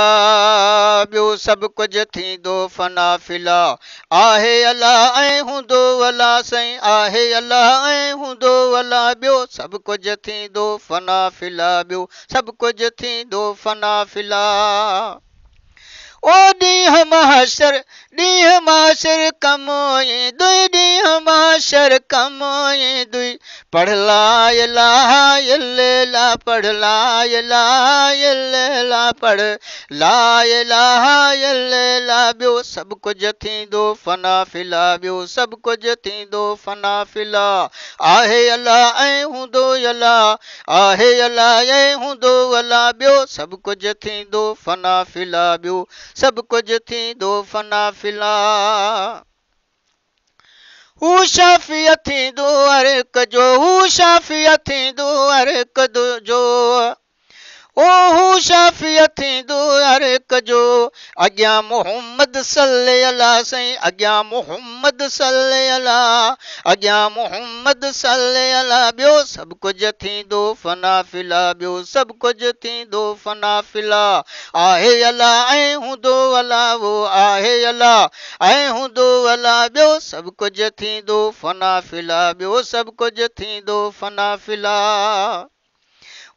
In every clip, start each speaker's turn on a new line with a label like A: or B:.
A: सभु कुझु थींदो फना फिला आहे लाए लाहा ॿियो सभु कुझु थींदो फना फिला ॿियो सभु कुझु थींदो फना फिला आहे अला ऐं हूंदो अला आहे अला ऐं हूंदो अला ॿियो सभु कुझु थींदो फना फिला ॿियो सभु कुझु थींदो फना फिला हू शाफ़ीअ थींदो हर हिकु जो हू शाफ़ीअ थींदो हर हिकु जो اوو شفاعت ٿيندو هرڪ جو اڳيان محمد صل الله سي اڳيان محمد صل الله اڳيان محمد صل الله بيو سڀ ڪجهه ٿيندو فنا فيلا بيو سڀ ڪجهه ٿيندو فنا فيلا آهي الله ۽ هوندو الله هو آهي الله ۽ هوندو الله بيو سڀ ڪجهه ٿيندو فنا فيلا بيو سڀ ڪجهه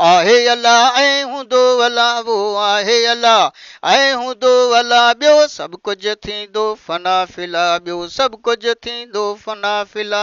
A: आहे अला ऐं हूंदो अला वो आहे अला ऐं हूंदो अला ॿियो सभु कुझु थींदो फना फिला ॿियो सभु कुझु थींदो फना फिला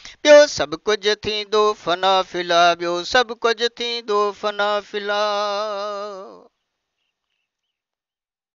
A: ॿियो सभु कुझु थींदो फना फिला ॿियो सभु कुझु थींदो फना फिला